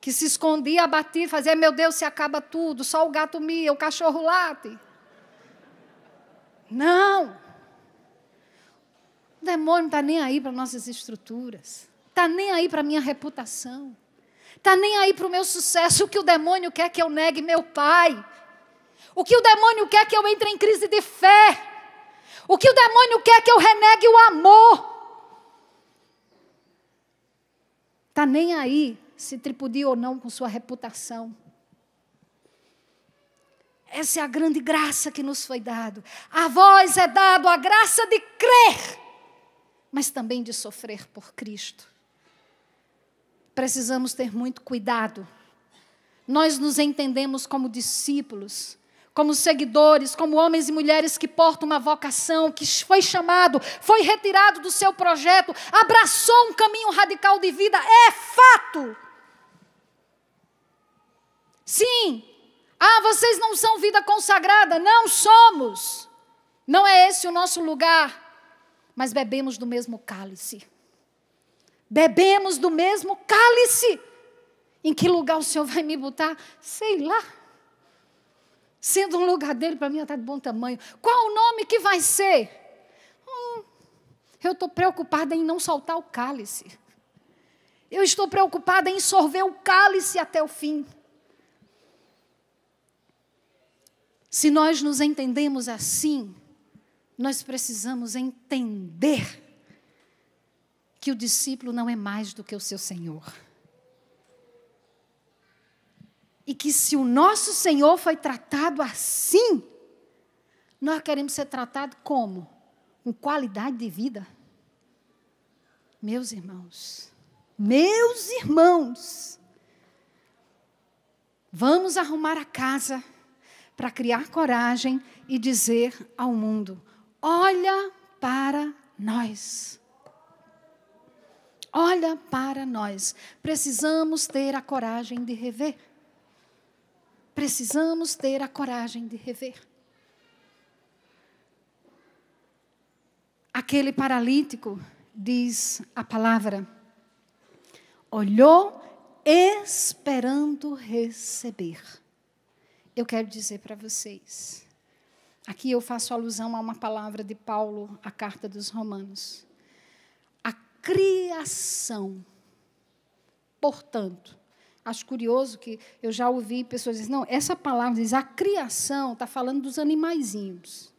que se escondia, abatido, fazia: Meu Deus, se acaba tudo, só o gato mia, o cachorro late. Não! O demônio não está nem aí para nossas estruturas, está nem aí para a minha reputação, está nem aí para o meu sucesso. O que o demônio quer que eu negue meu pai? O que o demônio quer que eu entre em crise de fé? O que o demônio quer que eu renegue o amor? Está nem aí se tripudia ou não com sua reputação. Essa é a grande graça que nos foi dado. A vós é dado a graça de crer, mas também de sofrer por Cristo. Precisamos ter muito cuidado. Nós nos entendemos como discípulos, como seguidores, como homens e mulheres que portam uma vocação, que foi chamado, foi retirado do seu projeto, abraçou um caminho radical de vida, é fato. Sim. Ah, vocês não são vida consagrada. Não somos. Não é esse o nosso lugar. Mas bebemos do mesmo cálice. Bebemos do mesmo cálice. Em que lugar o Senhor vai me botar? Sei lá. Sendo um lugar dele, para mim está é de bom tamanho. Qual o nome que vai ser? Hum, eu estou preocupada em não soltar o cálice. Eu estou preocupada em sorver o cálice até o fim. Se nós nos entendemos assim, nós precisamos entender que o discípulo não é mais do que o seu Senhor. E que se o nosso Senhor foi tratado assim, nós queremos ser tratados como? Com qualidade de vida. Meus irmãos, meus irmãos, vamos arrumar a casa para criar coragem e dizer ao mundo: olha para nós. Olha para nós. Precisamos ter a coragem de rever. Precisamos ter a coragem de rever. Aquele paralítico, diz a palavra, olhou esperando receber eu quero dizer para vocês. Aqui eu faço alusão a uma palavra de Paulo, a carta dos Romanos. A criação. Portanto, acho curioso que eu já ouvi pessoas dizendo, não, essa palavra diz a criação, está falando dos animaizinhos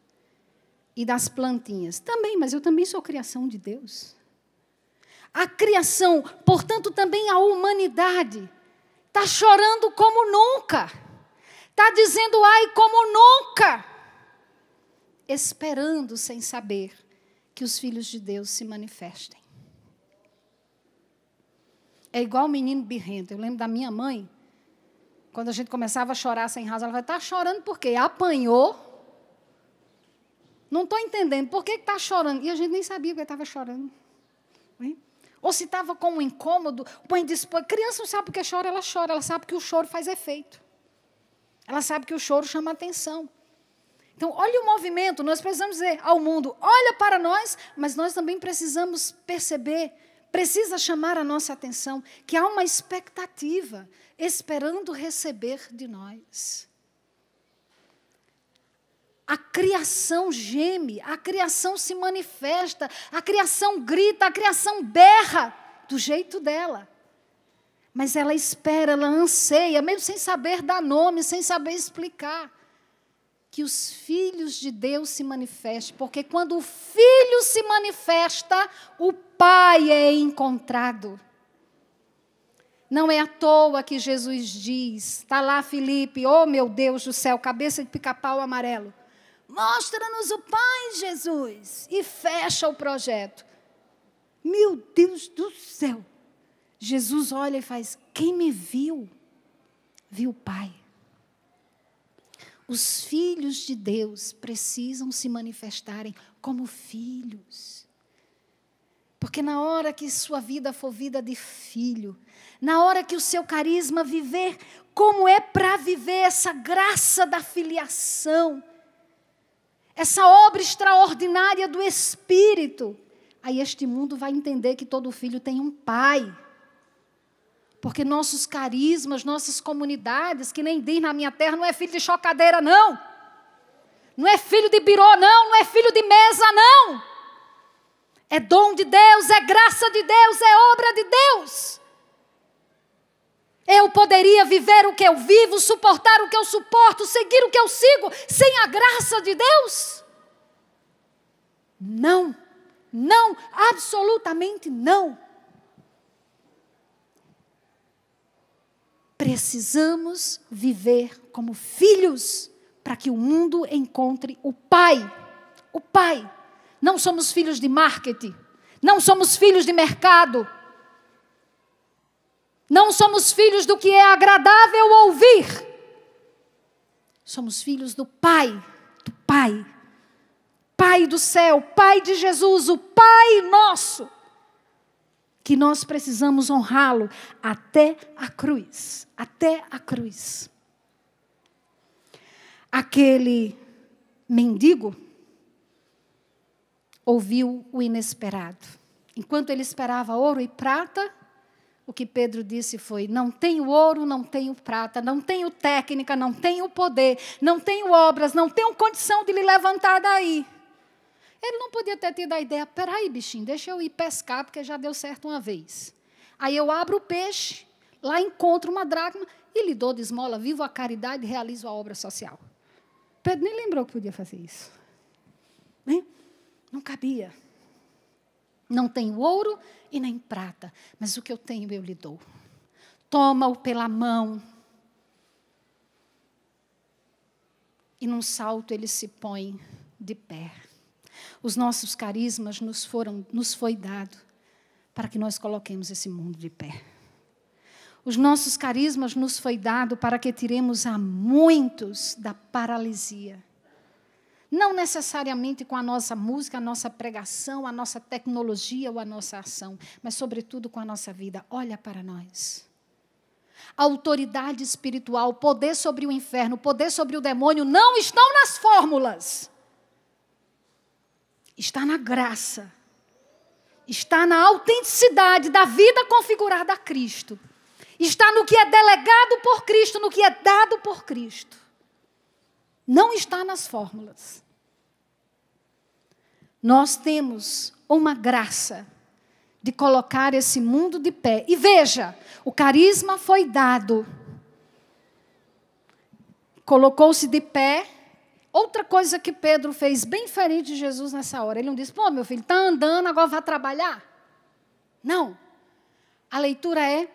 e das plantinhas. Também, mas eu também sou criação de Deus. A criação, portanto, também a humanidade está chorando como nunca Está dizendo ai como nunca, esperando sem saber que os filhos de Deus se manifestem. É igual o menino birrento. Eu lembro da minha mãe, quando a gente começava a chorar sem razão, ela vai estar tá chorando por quê? Apanhou. Não estou entendendo por que está chorando. E a gente nem sabia que estava chorando. Ou se estava com um incômodo, põe Criança não sabe por que chora, ela chora, ela sabe que o choro faz efeito. Ela sabe que o choro chama atenção. Então, olha o movimento, nós precisamos dizer ao mundo: olha para nós, mas nós também precisamos perceber, precisa chamar a nossa atenção, que há uma expectativa esperando receber de nós. A criação geme, a criação se manifesta, a criação grita, a criação berra do jeito dela. Mas ela espera, ela anseia, mesmo sem saber dar nome, sem saber explicar, que os filhos de Deus se manifestem, porque quando o filho se manifesta, o pai é encontrado. Não é à toa que Jesus diz, está lá Felipe, oh meu Deus do céu, cabeça de pica-pau amarelo. Mostra-nos o Pai, Jesus, e fecha o projeto. Meu Deus do céu. Jesus olha e faz: Quem me viu, viu o Pai. Os filhos de Deus precisam se manifestarem como filhos. Porque na hora que sua vida for vida de filho, na hora que o seu carisma viver como é para viver essa graça da filiação, essa obra extraordinária do Espírito, aí este mundo vai entender que todo filho tem um pai. Porque nossos carismas, nossas comunidades, que nem diz na minha terra, não é filho de chocadeira, não. Não é filho de birô, não. Não é filho de mesa, não. É dom de Deus, é graça de Deus, é obra de Deus. Eu poderia viver o que eu vivo, suportar o que eu suporto, seguir o que eu sigo, sem a graça de Deus? Não, não, absolutamente não. Precisamos viver como filhos para que o mundo encontre o Pai. O Pai. Não somos filhos de marketing. Não somos filhos de mercado. Não somos filhos do que é agradável ouvir. Somos filhos do Pai, do Pai. Pai do céu, Pai de Jesus, o Pai nosso que nós precisamos honrá-lo até a cruz, até a cruz. Aquele mendigo ouviu o inesperado. Enquanto ele esperava ouro e prata, o que Pedro disse foi: Não tenho ouro, não tenho prata, não tenho técnica, não tenho poder, não tenho obras, não tenho condição de lhe levantar daí. Ele não podia ter tido a ideia, peraí, bichinho, deixa eu ir pescar, porque já deu certo uma vez. Aí eu abro o peixe, lá encontro uma dracma e lhe dou de esmola, vivo a caridade e realizo a obra social. Pedro nem lembrou que podia fazer isso. Né? Não cabia. Não tenho ouro e nem prata, mas o que eu tenho eu lhe dou. Toma-o pela mão. E num salto ele se põe de pé. Os nossos carismas nos foram nos foi dado para que nós coloquemos esse mundo de pé. Os nossos carismas nos foi dado para que tiremos a muitos da paralisia. Não necessariamente com a nossa música, a nossa pregação, a nossa tecnologia ou a nossa ação, mas sobretudo com a nossa vida. Olha para nós. Autoridade espiritual, poder sobre o inferno, poder sobre o demônio não estão nas fórmulas está na graça, está na autenticidade da vida configurada a Cristo, está no que é delegado por Cristo, no que é dado por Cristo. Não está nas fórmulas. Nós temos uma graça de colocar esse mundo de pé. E veja, o carisma foi dado. Colocou-se de pé Outra coisa que Pedro fez bem diferente de Jesus nessa hora, ele não disse: "Pô, meu filho, tá andando, agora vá trabalhar". Não. A leitura é: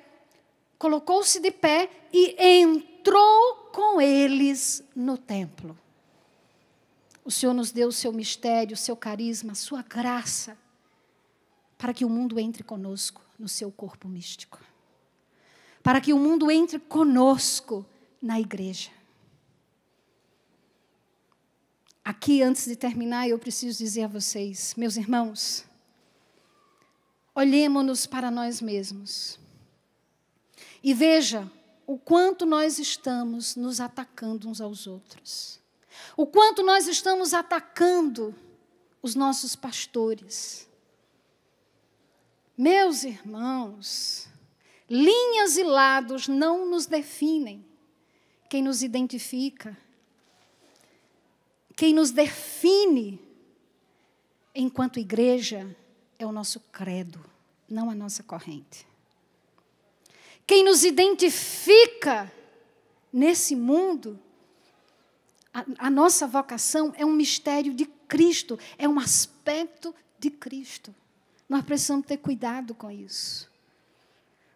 colocou-se de pé e entrou com eles no templo. O Senhor nos deu o seu mistério, o seu carisma, a sua graça, para que o mundo entre conosco no seu corpo místico. Para que o mundo entre conosco na igreja. Aqui, antes de terminar, eu preciso dizer a vocês, meus irmãos, olhemos-nos para nós mesmos e veja o quanto nós estamos nos atacando uns aos outros, o quanto nós estamos atacando os nossos pastores. Meus irmãos, linhas e lados não nos definem. Quem nos identifica quem nos define enquanto igreja é o nosso credo, não a nossa corrente. Quem nos identifica nesse mundo, a, a nossa vocação é um mistério de Cristo, é um aspecto de Cristo. Nós precisamos ter cuidado com isso.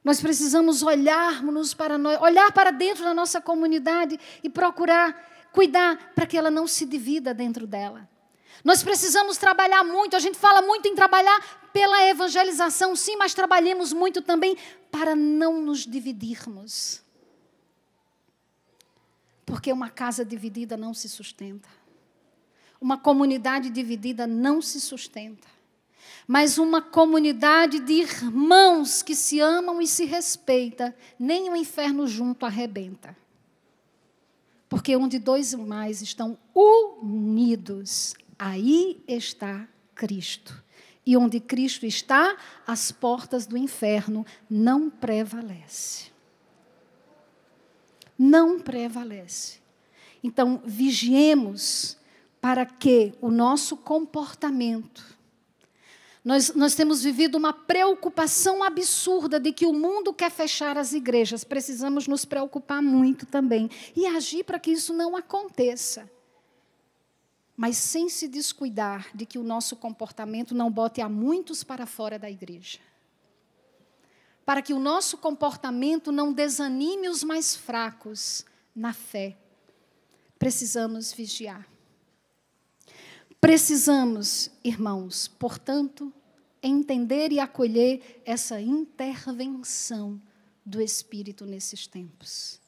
Nós precisamos olharmos para nós, olhar para dentro da nossa comunidade e procurar cuidar para que ela não se divida dentro dela. Nós precisamos trabalhar muito, a gente fala muito em trabalhar pela evangelização, sim, mas trabalhemos muito também para não nos dividirmos. Porque uma casa dividida não se sustenta. Uma comunidade dividida não se sustenta. Mas uma comunidade de irmãos que se amam e se respeita, nem o inferno junto arrebenta. Porque onde dois ou mais estão unidos, aí está Cristo. E onde Cristo está, as portas do inferno não prevalece. Não prevalece. Então, vigiemos para que o nosso comportamento nós, nós temos vivido uma preocupação absurda de que o mundo quer fechar as igrejas. Precisamos nos preocupar muito também e agir para que isso não aconteça. Mas sem se descuidar de que o nosso comportamento não bote a muitos para fora da igreja. Para que o nosso comportamento não desanime os mais fracos na fé. Precisamos vigiar. Precisamos, irmãos, portanto, entender e acolher essa intervenção do Espírito nesses tempos,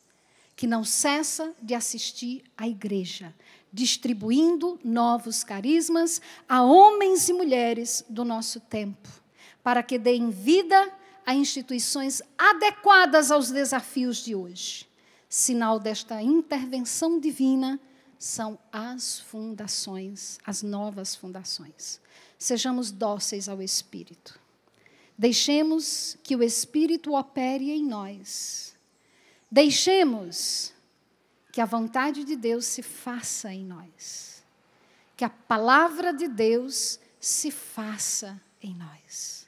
que não cessa de assistir à igreja, distribuindo novos carismas a homens e mulheres do nosso tempo, para que deem vida a instituições adequadas aos desafios de hoje. Sinal desta intervenção divina são as fundações, as novas fundações. Sejamos dóceis ao Espírito. Deixemos que o Espírito opere em nós. Deixemos que a vontade de Deus se faça em nós. Que a palavra de Deus se faça em nós.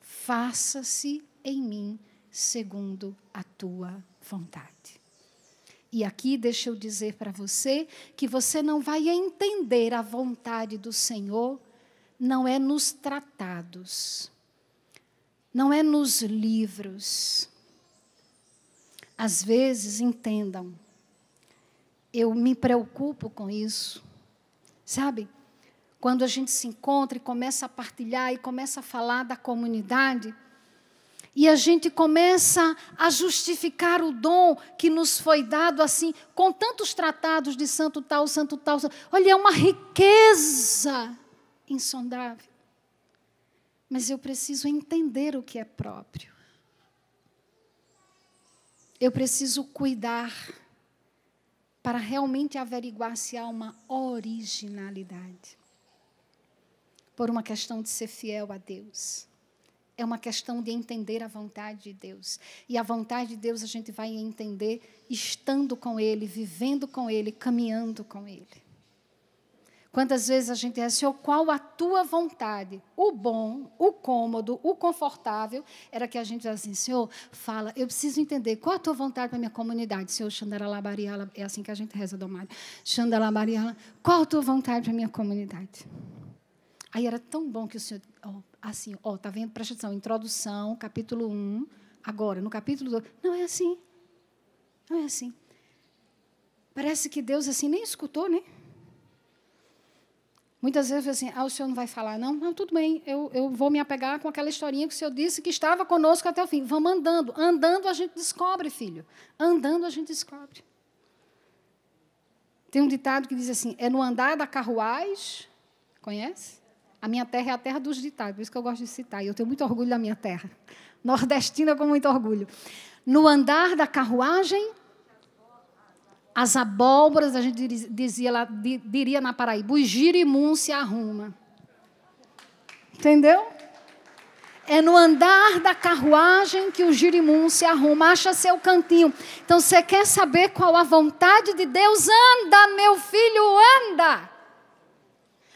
Faça-se em mim segundo a tua vontade. E aqui deixa eu dizer para você que você não vai entender a vontade do Senhor, não é nos tratados, não é nos livros. Às vezes, entendam, eu me preocupo com isso, sabe? Quando a gente se encontra e começa a partilhar e começa a falar da comunidade, e a gente começa a justificar o dom que nos foi dado assim, com tantos tratados de santo tal, santo tal. Olha, é uma riqueza insondável. Mas eu preciso entender o que é próprio. Eu preciso cuidar para realmente averiguar se há uma originalidade. Por uma questão de ser fiel a Deus é uma questão de entender a vontade de Deus. E a vontade de Deus a gente vai entender estando com Ele, vivendo com Ele, caminhando com Ele. Quantas vezes a gente é, Senhor, qual a tua vontade? O bom, o cômodo, o confortável, era que a gente diz assim, Senhor, fala, eu preciso entender qual a tua vontade para a minha comunidade. Senhor, Xandaralabariala, é assim que a gente reza, Domário. Xandaralabariala, qual a tua vontade para a minha comunidade? Aí era tão bom que o Senhor assim, ó, tá vendo? Presta atenção, introdução, capítulo 1, agora, no capítulo 2. Não é assim. Não é assim. Parece que Deus assim nem escutou, né? Muitas vezes assim, ah, o senhor não vai falar, não? Não, tudo bem, eu, eu vou me apegar com aquela historinha que o senhor disse que estava conosco até o fim. Vamos andando. Andando a gente descobre, filho. Andando a gente descobre. Tem um ditado que diz assim: é no andar da carruagem, conhece? A minha terra é a terra dos ditados, por isso que eu gosto de citar, e eu tenho muito orgulho da minha terra. Nordestina com muito orgulho. No andar da carruagem, as abóboras, a gente dizia, diria na Paraíba, os girimum se arruma. Entendeu? É no andar da carruagem que o girimum se arruma, acha seu cantinho. Então, você quer saber qual a vontade de Deus? Anda, meu filho, anda!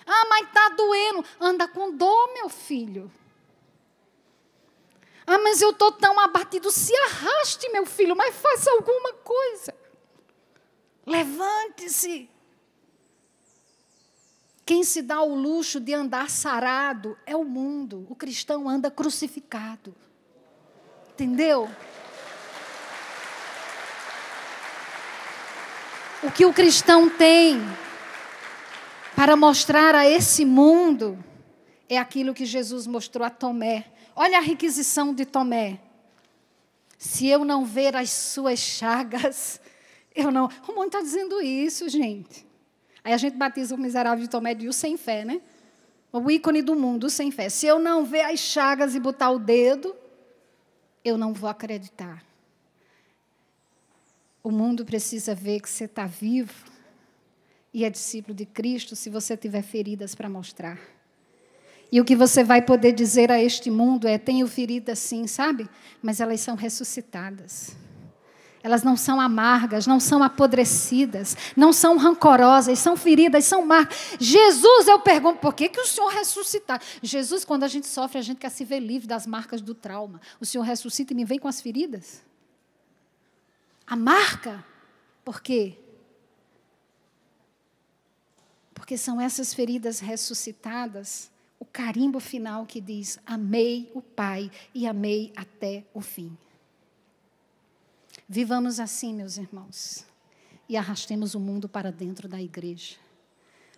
Ah, mas está doendo. Anda com dor, meu filho. Ah, mas eu estou tão abatido. Se arraste, meu filho, mas faça alguma coisa. Levante-se. Quem se dá o luxo de andar sarado é o mundo. O cristão anda crucificado. Entendeu? O que o cristão tem para mostrar a esse mundo é aquilo que Jesus mostrou a Tomé. Olha a requisição de Tomé. Se eu não ver as suas chagas, eu não. O mundo está dizendo isso, gente. Aí a gente batiza o miserável de Tomé de o sem fé, né? O ícone do mundo, o sem fé. Se eu não ver as chagas e botar o dedo, eu não vou acreditar. O mundo precisa ver que você está vivo e é discípulo de Cristo se você tiver feridas para mostrar. E o que você vai poder dizer a este mundo é: tenho feridas sim, sabe? Mas elas são ressuscitadas. Elas não são amargas, não são apodrecidas, não são rancorosas, são feridas, são marcas. Jesus, eu pergunto, por que, que o Senhor ressuscitar? Jesus, quando a gente sofre, a gente quer se ver livre das marcas do trauma. O Senhor ressuscita e me vem com as feridas? A marca, por quê? Porque são essas feridas ressuscitadas, o carimbo final que diz: amei o Pai e amei até o fim. Vivamos assim, meus irmãos, e arrastemos o mundo para dentro da igreja,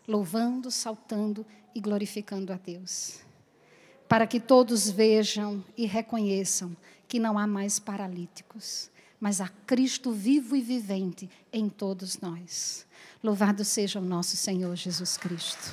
louvando, saltando e glorificando a Deus, para que todos vejam e reconheçam que não há mais paralíticos, mas a Cristo vivo e vivente em todos nós. Louvado seja o nosso Senhor Jesus Cristo.